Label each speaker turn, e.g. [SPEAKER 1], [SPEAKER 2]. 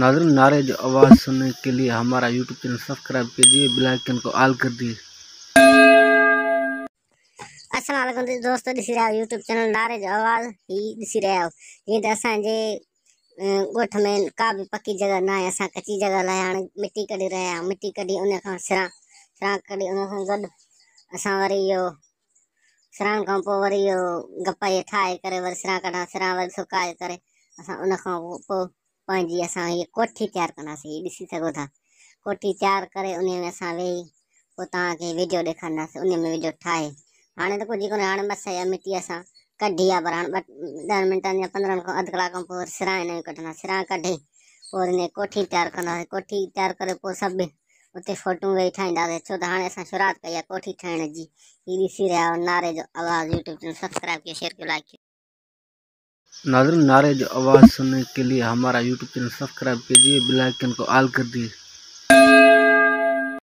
[SPEAKER 1] नाजर नारे जो आवाज़ सुनने के लिए हमारा यूट्यूब चैनल सब्सक्राइब कीजिए बेलाइकन को ऑल कर दिए
[SPEAKER 2] असलम दोस्तों ॾिसी रहिया यूट्यूब चैनल नारे जो आवाज़ ही ॾिसी रहिया आहियो जीअं त तो असांजे ॻोठ में का भी पक्की जगह ना है असां कच्ची जगह लाइ हाँ मिट्टी कड़ी रहा आहियूं मिटी कढी उन खां सिरां सिरां उन सां अस वरी यो सिराण का पोइ वरी यो गपाई ठाहे कर वरी सिरां कढां सिरां वरी सुकाए करे असां उन पंहिंजी ये कोठी तयारु कंदासीं ॾिसी सघो था कोठी तैयार करे उन में असां वेही पोइ वीडियो विडियो ॾेखारींदासीं उन में वीडियो ठाए हाणे तो कुछ कोन्हे हाणे बस इहा मिटी असां कढी आहे पर हाणे ॾहनि मिनट या पंद्रहं मिनट अधु कलाक खां पोइ वरी सिरां हिन खे कढे और वरी हिन कोठी तयारु कंदासीं कोठी तैयार करे पोइ सभु उते फोटूं वेही ठाहींदासीं छो तो हाणे असां शुरुआत कई आहे कोठी ठाहिण जी हीअ ॾिसी रहा नारे जो आवाज़ यूट्यूब चैनल सब्सक्राइब कयो शेयर कयो लाइक
[SPEAKER 1] नाजर नारे जो आवाज़ सुनने के लिए हमारा यूट्यूब चैनल सब्सक्राइब कीजिए बेल को ऑल कर दिए